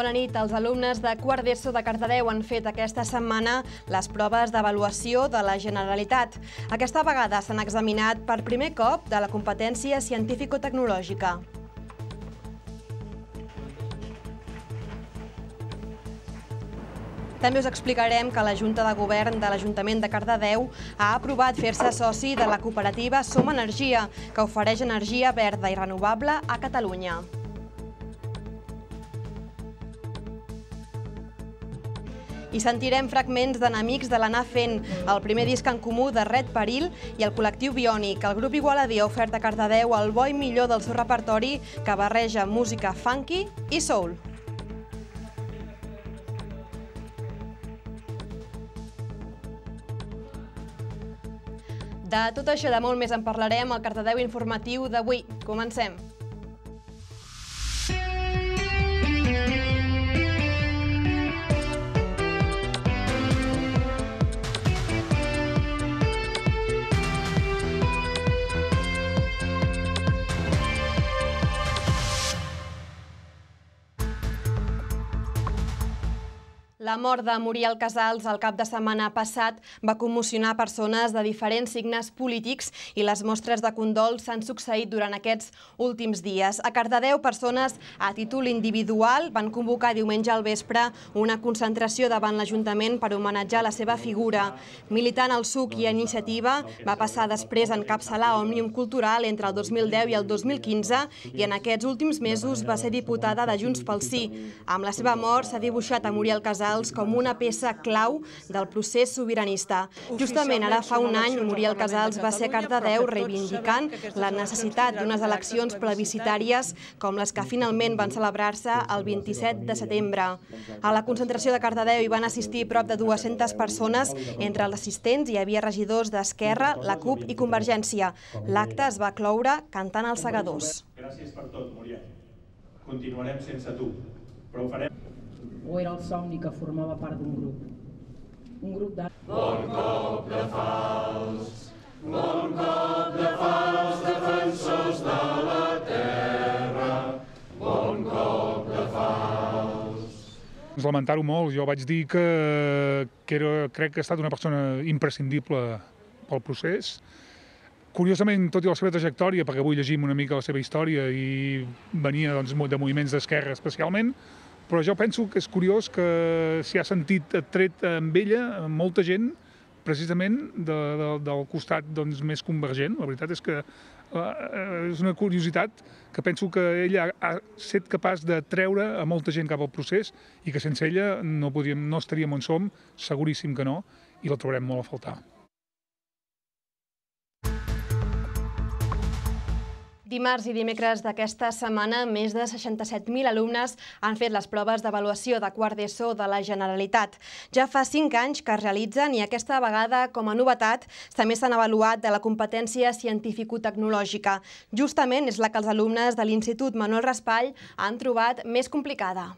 Bona nit. Els alumnes de quart d'ESO de Cardedeu han fet aquesta setmana les proves d'avaluació de la Generalitat. Aquesta vegada s'han examinat per primer cop de la competència científico-tecnològica. També us explicarem que la Junta de Govern de l'Ajuntament de Cardedeu ha aprovat fer-se soci de la cooperativa Som Energia, que ofereix energia verda i renovable a Catalunya. i sentirem fragments d'enemics de l'anar fent, el primer disc en comú de Red Peril i el col·lectiu Bionic. El grup Igualadí ha ofert a Cardedeu el bo i millor del seu repertori que barreja música funky i soul. De tot això de molt més en parlarem al Cardedeu Informatiu d'avui. Comencem. La mort de Muriel Casals el cap de setmana passat va commocionar persones de diferents signes polítics i les mostres de condol s'han succeït durant aquests últims dies. A Cardedeu, persones a títol individual van convocar diumenge al vespre una concentració davant l'Ajuntament per homenatjar la seva figura. Militant al SUC i Iniciativa, va passar després a encapçalar Òmnium Cultural entre el 2010 i el 2015 i en aquests últims mesos va ser diputada de Junts pel Sí. Amb la seva mort s'ha dibuixat a Muriel Casals locals com una peça clau del procés sobiranista. Justament ara fa un any, Muriel Casals va ser a Cardedeu reivindicant la necessitat d'unes eleccions plebiscitàries com les que finalment van celebrar-se el 27 de setembre. A la concentració de Cardedeu hi van assistir prop de 200 persones. Entre els assistents hi havia regidors d'Esquerra, la CUP i Convergència. L'acte es va cloure cantant els segadors. Gràcies per tot, Muriel. Continuarem sense tu, però ho farem o era el somni que formava part d'un grup. Un grup de... Bon cop de fals, bon cop de fals, defensors de la terra, bon cop de fals. Lamentar-ho molt, jo vaig dir que, que era, crec que ha estat una persona imprescindible pel procés, Curiosament, tot i la seva trajectòria, perquè avui llegim una mica la seva història i venia doncs, de moviments d'esquerra especialment, però jo penso que és curiós que s'hi ha sentit tret amb ella molta gent precisament de, de, del costat doncs, més convergent. La veritat és que eh, eh és una curiositat que penso que ella ha, ha set capaç de treure a molta gent cap al procés i que sense ella no, podíem, no estaríem on som, seguríssim que no, i la trobarem molt a faltar. Dimarts i dimecres d'aquesta setmana, més de 67.000 alumnes han fet les proves d'avaluació de quart d'ESO de la Generalitat. Ja fa 5 anys que es realitzen i aquesta vegada, com a novetat, també s'han avaluat de la competència científico-tecnològica. Justament és la que els alumnes de l'Institut Manuel Raspall han trobat més complicada.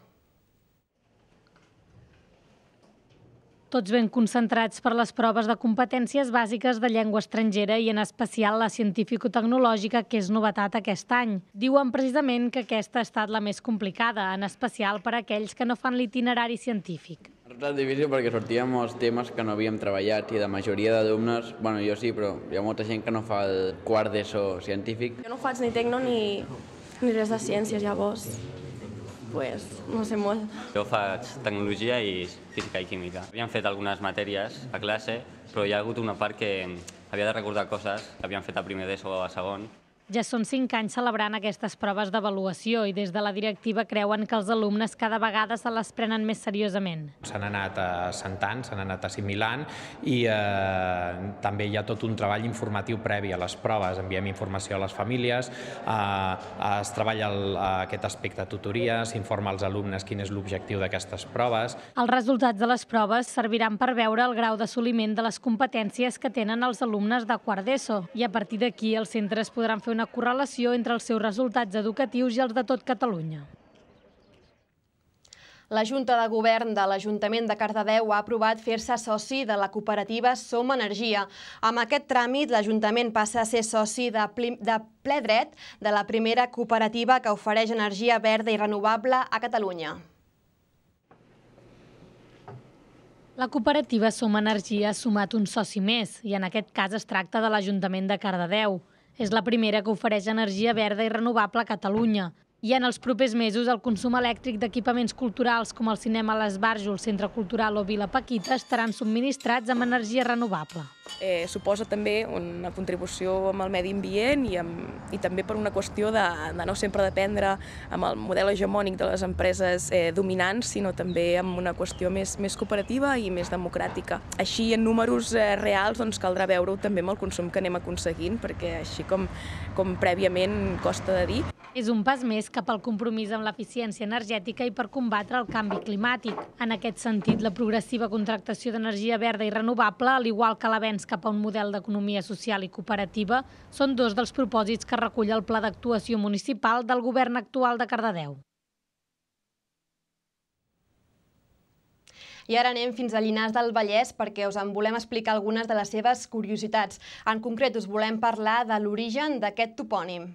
tots ben concentrats per les proves de competències bàsiques de llengua estrangera i en especial la científico-tecnològica, que és novetat aquest any. Diuen precisament que aquesta ha estat la més complicada, en especial per a aquells que no fan l'itinerari científic. Ha estat difícil perquè sortíem els temes que no havíem treballat i de majoria d'alumnes, bueno, jo sí, però hi ha molta gent que no fa el quart d'ESO científic. Jo no faig ni tecno ni, ni res de ciències, llavors pues, no sé molt. Jo faig tecnologia i física i química. Havíem fet algunes matèries a classe, però hi ha hagut una part que havia de recordar coses que havíem fet a primer d'ESO o a segon ja són cinc anys celebrant aquestes proves d'avaluació i des de la directiva creuen que els alumnes cada vegada se les prenen més seriosament. S'han anat assentant, s'han anat assimilant i eh, també hi ha tot un treball informatiu previ a les proves. Enviem informació a les famílies, eh, es treballa el, eh, aquest aspecte tutoria, s'informa als alumnes quin és l'objectiu d'aquestes proves. Els resultats de les proves serviran per veure el grau d'assoliment de les competències que tenen els alumnes de quart d'ESO i a partir d'aquí els centres podran fer una una correlació entre els seus resultats educatius i els de tot Catalunya. La Junta de Govern de l'Ajuntament de Cardedeu ha aprovat fer-se soci de la cooperativa Som Energia. Amb aquest tràmit, l'Ajuntament passa a ser soci de, ple dret de la primera cooperativa que ofereix energia verda i renovable a Catalunya. La cooperativa Som Energia ha sumat un soci més i en aquest cas es tracta de l'Ajuntament de Cardedeu. És la primera que ofereix energia verda i renovable a Catalunya. I en els propers mesos el consum elèctric d'equipaments culturals com el cinema, l'esbarjo, el centre cultural o Vila Paquita estaran subministrats amb energia renovable eh, suposa també una contribució amb el medi ambient i, amb, i també per una qüestió de, de no sempre dependre amb el model hegemònic de les empreses eh, dominants, sinó també amb una qüestió més, més cooperativa i més democràtica. Així, en números eh, reals, doncs caldrà veure-ho també amb el consum que anem aconseguint, perquè així com, com prèviament costa de dir. És un pas més cap al compromís amb l'eficiència energètica i per combatre el canvi climàtic. En aquest sentit, la progressiva contractació d'energia verda i renovable, al igual que la venda l'avenç cap a un model d'economia social i cooperativa són dos dels propòsits que recull el Pla d'Actuació Municipal del govern actual de Cardedeu. I ara anem fins a Llinars del Vallès perquè us en volem explicar algunes de les seves curiositats. En concret, us volem parlar de l'origen d'aquest topònim.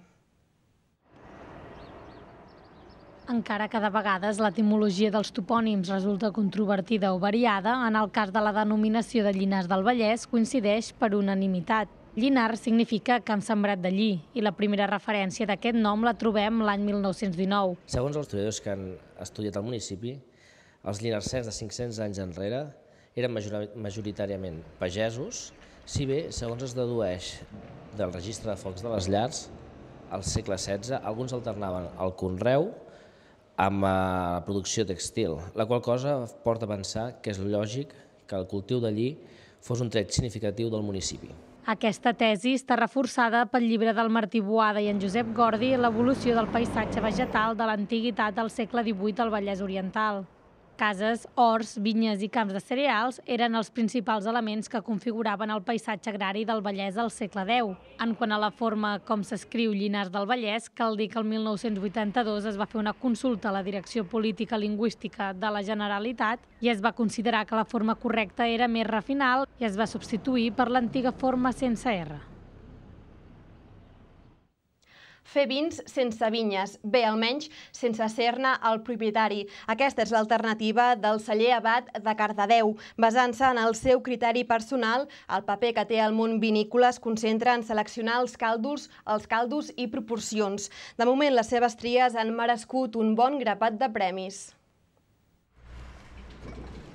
Encara que de vegades l'etimologia dels topònims resulta controvertida o variada, en el cas de la denominació de Llinars del Vallès coincideix per unanimitat. Llinar significa camp sembrat d'allí i la primera referència d'aquest nom la trobem l'any 1919. Segons els estudiadors que han estudiat el municipi, els llinarsens de 500 anys enrere eren majoritàriament pagesos, si bé, segons es dedueix del registre de focs de les llars, al segle XVI alguns alternaven el conreu amb la eh, producció textil, la qual cosa porta a pensar que és lògic que el cultiu d'allí fos un tret significatiu del municipi. Aquesta tesi està reforçada pel llibre del Martí Boada i en Josep Gordi l'evolució del paisatge vegetal de l'antiguitat del segle XVIII al Vallès Oriental. Cases, horts, vinyes i camps de cereals eren els principals elements que configuraven el paisatge agrari del Vallès al segle X. En quant a la forma com s'escriu Llinars del Vallès, cal dir que el 1982 es va fer una consulta a la Direcció Política Lingüística de la Generalitat i es va considerar que la forma correcta era més refinal i es va substituir per l'antiga forma sense R fer vins sense vinyes, bé almenys sense ser-ne el propietari. Aquesta és l'alternativa del celler Abat de Cardedeu. Basant-se en el seu criteri personal, el paper que té el món vinícola es concentra en seleccionar els caldos, els caldos i proporcions. De moment, les seves tries han merescut un bon grapat de premis.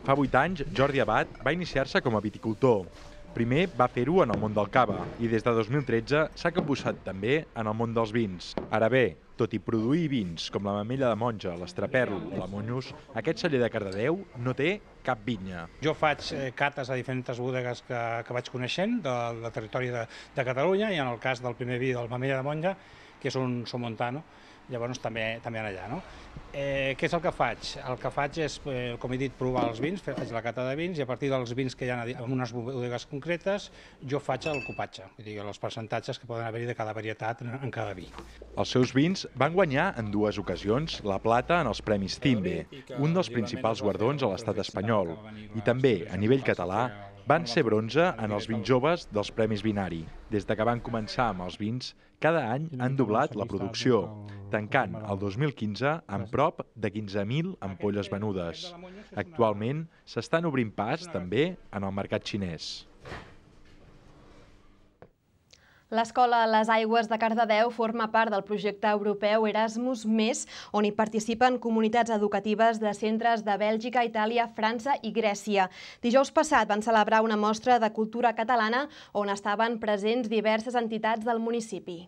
Fa vuit anys, Jordi Abat va iniciar-se com a viticultor. Primer va fer-ho en el món del cava i des de 2013 s'ha capbussat també en el món dels vins. Ara bé, tot i produir vins com la mamella de monja, l'estraperlo o la monyus, aquest celler de Cardedeu no té cap vinya. Jo faig eh, cates a diferents bodegues que, que vaig coneixent del, del territori de, de Catalunya i en el cas del primer vi del mamella de monja que és un somontano, llavors també, també en allà. No? Eh, què és el que faig? El que faig és, eh, com he dit, provar els vins, faig la cata de vins i a partir dels vins que hi ha en unes bodegues concretes jo faig el copatge, vull dir, els percentatges que poden haver-hi de cada varietat en, en cada vi. Els seus vins van guanyar en dues ocasions la plata en els Premis Timbe, un dels principals guardons a l'estat espanyol, i també, a nivell català, van ser bronze en els vins joves dels Premis Binari. Des de que van començar amb els vins, cada any han doblat la producció, tancant el 2015 amb prop de 15.000 ampolles venudes. Actualment s'estan obrint pas també en el mercat xinès. L'escola Les Aigües de Cardedeu forma part del projecte europeu Erasmus+, on hi participen comunitats educatives de centres de Bèlgica, Itàlia, França i Grècia. Dijous passat van celebrar una mostra de cultura catalana on estaven presents diverses entitats del municipi.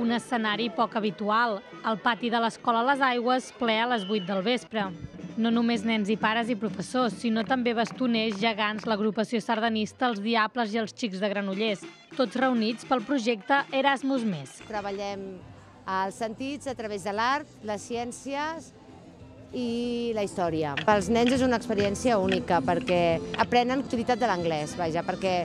Un escenari poc habitual, el pati de l'escola Les Aigües ple a les 8 del vespre. No només nens i pares i professors, sinó també bastoners, gegants, l'agrupació sardanista, els Diables i els Xics de Granollers, tots reunits pel projecte Erasmus+. Més. Treballem els sentits a través de l'art, les ciències i la història. Pels nens és una experiència única perquè aprenen utilitat de l'anglès, vaja, perquè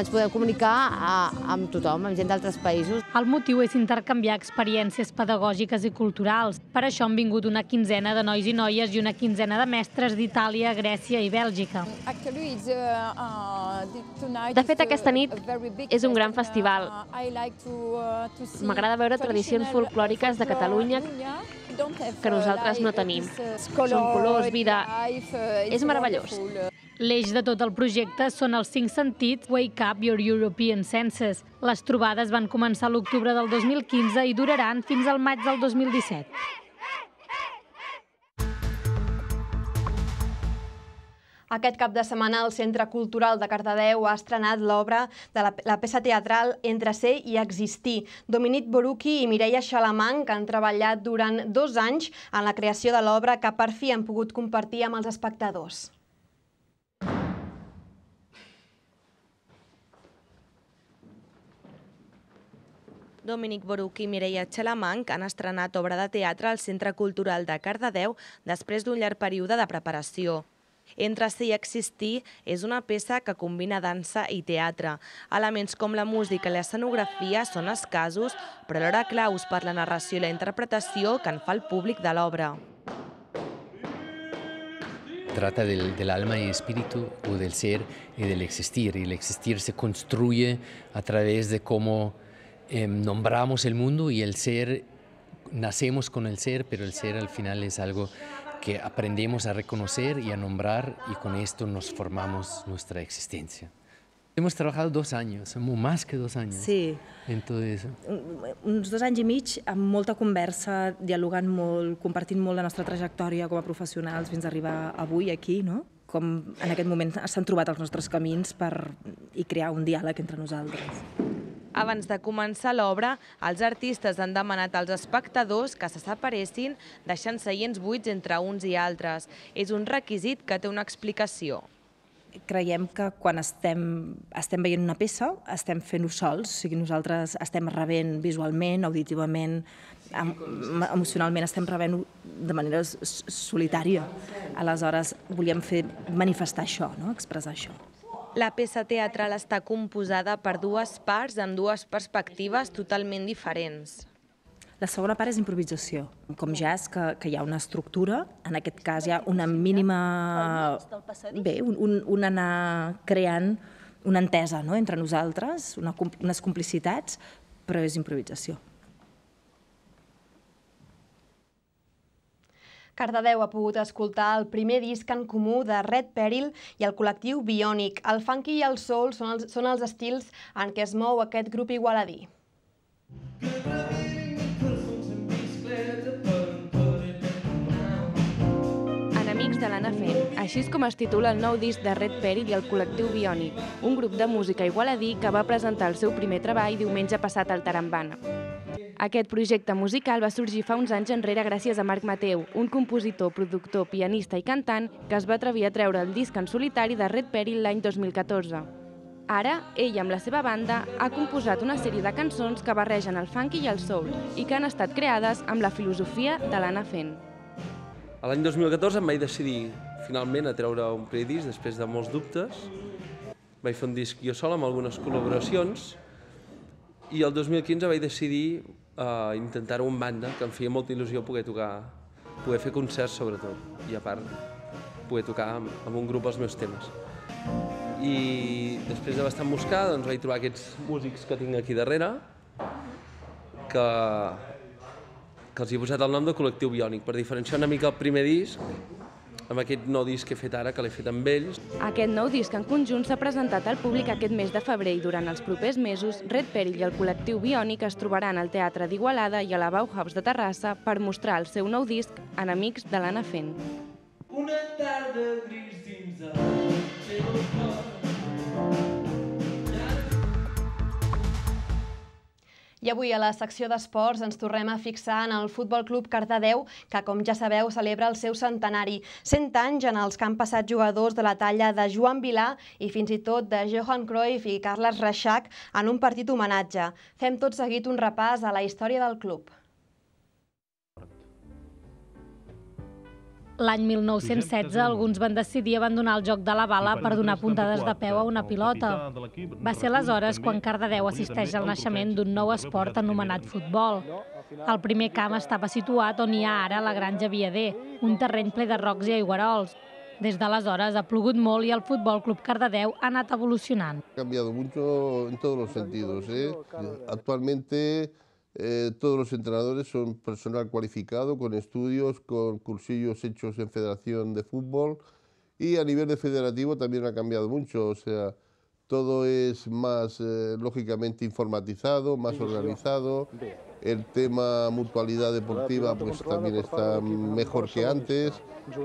ens podem comunicar a, amb tothom, amb gent d'altres països. El motiu és intercanviar experiències pedagògiques i culturals. Per això han vingut una quinzena de nois i noies i una quinzena de mestres d'Itàlia, Grècia i Bèlgica. Uh, uh, de fet, aquesta nit és un gran uh, festival. M'agrada veure tradicions folclòriques de Catalunya que nosaltres no tenim. Són colors, vida... És meravellós. L'eix de tot el projecte són els cinc sentits Wake Up Your European Senses. Les trobades van començar l'octubre del 2015 i duraran fins al maig del 2017. Aquest cap de setmana el Centre Cultural de Cardedeu ha estrenat l'obra de la, la peça teatral Entre ser i existir. Dominic Borucchi i Mireia Xalamán, que han treballat durant dos anys en la creació de l'obra que per fi han pogut compartir amb els espectadors. Dominic Boruc i Mireia Xalamanc han estrenat obra de teatre al Centre Cultural de Cardedeu després d'un llarg període de preparació. Entre si existir és una peça que combina dansa i teatre. Elements com la música i l'escenografia són escasos, però alhora claus per la narració i la interpretació que en fa el públic de l'obra. Trata del, del, alma y espíritu o del ser y del existir. Y el existir se construye a través de cómo eh, nombramos el mundo y el ser, nacemos con el ser, pero el ser al final es algo que aprendemos a reconocer y a nombrar y con esto nos formamos nuestra existencia. Hemos trabajado dos años, más que dos años, sí. en tot eso. Eh. Uns dos anys i mig amb molta conversa, dialogant molt, compartint molt la nostra trajectòria com a professionals fins a arribar avui aquí, no? Com en aquest moment s'han trobat els nostres camins per i crear un diàleg entre nosaltres. Abans de començar l'obra, els artistes han demanat als espectadors que se separessin, deixant seients buits entre uns i altres. És un requisit que té una explicació creiem que quan estem, estem veient una peça estem fent-ho sols, o sigui, nosaltres estem rebent visualment, auditivament, emocionalment estem rebent-ho de manera solitària. Aleshores, volíem fer manifestar això, no? expressar això. La peça teatral està composada per dues parts amb dues perspectives totalment diferents. La segona part és improvisació. Com ja és que, que hi ha una estructura, en aquest cas hi ha una mínima... Bé, un, un, un anar creant una entesa no? entre nosaltres, una, unes complicitats, però és improvisació. Cardedeu ha pogut escoltar el primer disc en comú de Red Peril i el col·lectiu Bionic. El funky i el soul són els, són els estils en què es mou aquest grup igualadí. Enemics de l'ANAFE, així és com es titula el nou disc de Red Peril i el col·lectiu Bionic, un grup de música igualadí que va presentar el seu primer treball diumenge passat al Tarambana. Aquest projecte musical va sorgir fa uns anys enrere gràcies a Marc Mateu, un compositor, productor, pianista i cantant que es va atrevir a treure el disc en solitari de Red Perry l'any 2014. Ara, ell amb la seva banda ha composat una sèrie de cançons que barregen el funky i el soul i que han estat creades amb la filosofia de l'Anna Fent. L'any 2014 em vaig decidir finalment a treure un disc després de molts dubtes. Vaig fer un disc jo sol amb algunes col·laboracions i el 2015 vaig decidir eh, intentar un banda, que em feia molta il·lusió poder tocar, poder fer concerts sobretot, i a part poder tocar amb, amb un grup els meus temes. I després de bastant buscar, doncs vaig trobar aquests músics que tinc aquí darrere, que, que els he posat el nom de Col·lectiu Bionic, per diferenciar una mica el primer disc, amb aquest nou disc que he fet ara, que l'he fet amb ells. Aquest nou disc en conjunt s'ha presentat al públic aquest mes de febrer i durant els propers mesos Red Perill i el col·lectiu Bionic es trobaran al Teatre d'Igualada i a la Bauhaus de Terrassa per mostrar el seu nou disc Enemics de l'Anna Fent. Una tarda gris dins el la cor I avui a la secció d'esports ens tornem a fixar en el Futbol Club Cardedeu, que com ja sabeu celebra el seu centenari. 100 anys en els que han passat jugadors de la talla de Joan Vilà i fins i tot de Johan Cruyff i Carles Reixac en un partit homenatge. Fem tot seguit un repàs a la història del club. L'any 1916, alguns van decidir abandonar el joc de la bala per donar puntades de peu a una pilota. Va ser aleshores quan Cardedeu assisteix al naixement d'un nou esport anomenat futbol. El primer camp estava situat on hi ha ara la Granja Viader, un terreny ple de rocs i aiguarols. Des d'aleshores ha plogut molt i el Futbol Club Cardedeu ha anat evolucionant. Ha canviat molt en tots els sentits. Eh? Actualment Eh, todos los entrenadores son personal cualificado, con estudios, con cursillos hechos en Federación de Fútbol y a nivel de federativo también ha cambiado mucho. O sea, todo es más eh, lógicamente informatizado, más organizado. El tema mutualidad deportiva pues también está mejor que antes.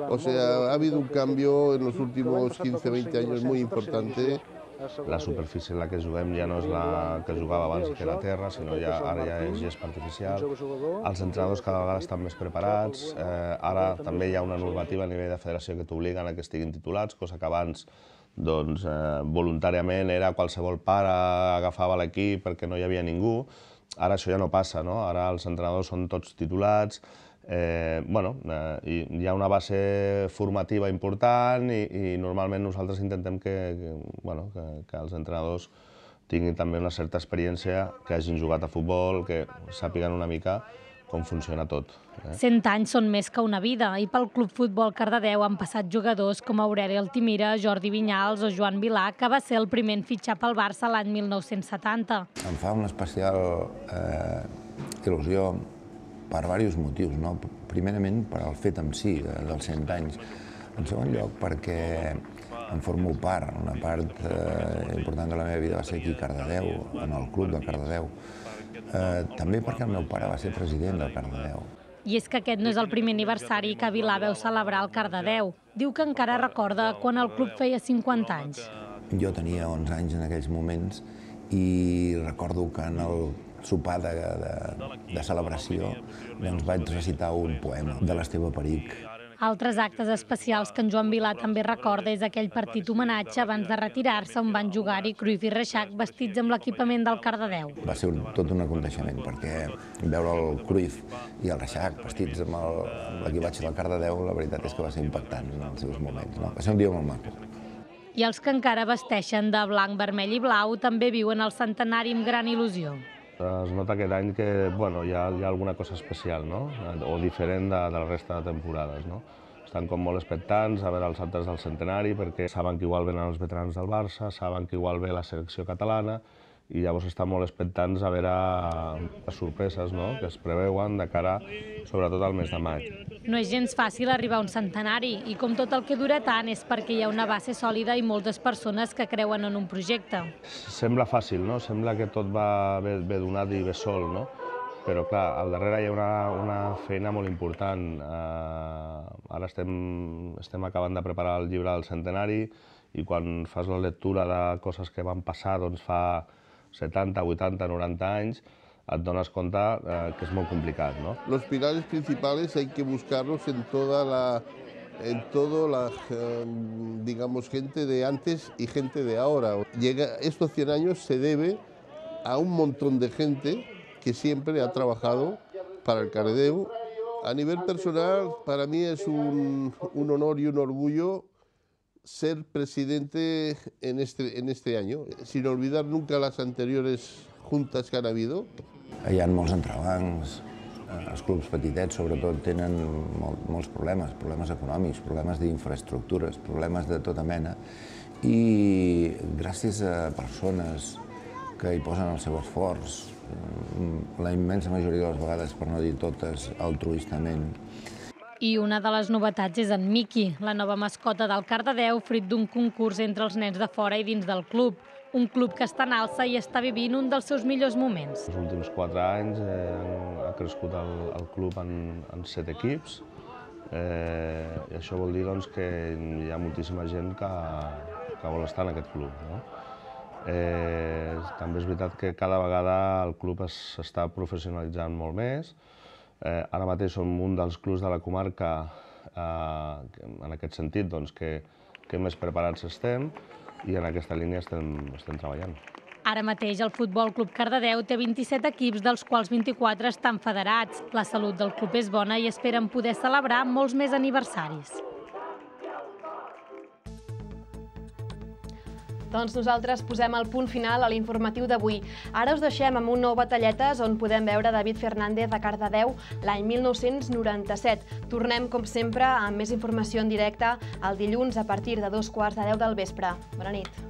O sea, ha habido un cambio en los últimos 15-20 años muy importante la superfície en la que juguem ja no és la que jugava abans, que era terra, sinó ja, ara ja és gest artificial. Els entrenadors cada vegada estan més preparats, eh, ara també hi ha una normativa a nivell de federació que t'obliguen a que estiguin titulats, cosa que abans doncs, eh, voluntàriament era qualsevol pare agafava l'equip perquè no hi havia ningú, ara això ja no passa, no? ara els entrenadors són tots titulats, Eh, bueno, eh, hi ha una base formativa important i, i normalment nosaltres intentem que, que, bueno, que, que els entrenadors tinguin també una certa experiència, que hagin jugat a futbol, que sàpiguen una mica com funciona tot. Eh? Cent anys són més que una vida i pel Club Futbol Cardedeu han passat jugadors com Aureli Altimira, Jordi Vinyals o Joan Vilà, que va ser el primer en fitxar pel Barça l'any 1970. Em fa una especial eh, il·lusió per diversos motius. No? Primerament, per al fet en si, de, eh, dels 100 anys. En segon lloc, perquè en formo part. Una part eh, important de la meva vida va ser aquí a Cardedeu, en el club de Cardedeu. Eh, també perquè el meu pare va ser president del Cardedeu. I és que aquest no és el primer aniversari que Vilà veu celebrar el Cardedeu. Diu que encara recorda quan el club feia 50 anys. Jo tenia 11 anys en aquells moments i recordo que en el sopar de, de, de celebració doncs vaig recitar un poema de l'Esteve Peric. Altres actes especials que en Joan Vilà també recorda és aquell partit homenatge abans de retirar-se on van jugar-hi Cruyff i Reixac vestits amb l'equipament del Cardedeu. Va ser un, tot un aconteixement perquè veure el Cruyff i el Reixac vestits amb l'equipatge del Cardedeu la veritat és que va ser impactant en els seus moments. No? Va ser un dia molt maco. I els que encara vesteixen de blanc, vermell i blau també viuen el centenari amb gran il·lusió. Es nota aquest any que bueno, hi, ha, hi ha alguna cosa especial, no? o diferent de, de la resta de temporades. No? estan com molt expectants a veure els altres del centenari perquè saben que igual venen els veterans del Barça, saben que igual ve la selecció catalana i llavors estan molt expectants a veure les sorpreses no? que es preveuen de cara sobretot al mes de maig. No és gens fàcil arribar a un centenari i com tot el que dura tant és perquè hi ha una base sòlida i moltes persones que creuen en un projecte. Sembla fàcil, no? Sembla que tot va bé, bé donat i bé sol, no? Però, clar, al darrere hi ha una, una feina molt important. Eh, ara estem, estem acabant de preparar el llibre del centenari i quan fas la lectura de coses que van passar, doncs fa 70, 80, 90 años, et dones cuenta eh, que es muy complicado. Los pilares principales hay que buscarlos en toda la en todo la, em, digamos, gente de antes y gente de ahora. Llega, estos 100 años se debe a un montón de gente que siempre ha trabajado para el Caredeu. A nivel personal, para mí es un honor y un orgullo ser presidente en este, en este año, sin olvidar nunca las anteriores juntes que han habido. Hi ha molts entrebancs, eh, els clubs petitets sobretot tenen mol, molts problemes, problemes econòmics, problemes d'infraestructures, problemes de tota mena, i gràcies a persones que hi posen el seu esforç, mm, la immensa majoria de les vegades, per no dir totes, altruistament, i una de les novetats és en Miki, la nova mascota del Cardedeu, fruit d'un concurs entre els nens de fora i dins del club. Un club que està en alça i està vivint un dels seus millors moments. Els últims quatre anys eh, ha crescut el, el club en, en set equips. Eh, I això vol dir doncs, que hi ha moltíssima gent que, que vol estar en aquest club. No? Eh, també és veritat que cada vegada el club s'està professionalitzant molt més, Eh, ara mateix som un dels clubs de la comarca eh, en aquest sentit doncs, que, que més preparats estem i en aquesta línia estem, estem treballant. Ara mateix el Futbol Club Cardedeu té 27 equips, dels quals 24 estan federats. La salut del club és bona i esperen poder celebrar molts més aniversaris. Doncs nosaltres posem el punt final a l'informatiu d'avui. Ara us deixem amb un nou Batalletes on podem veure David Fernández a Cardedeu l'any 1997. Tornem, com sempre, amb més informació en directe el dilluns a partir de dos quarts de deu del vespre. Bona nit.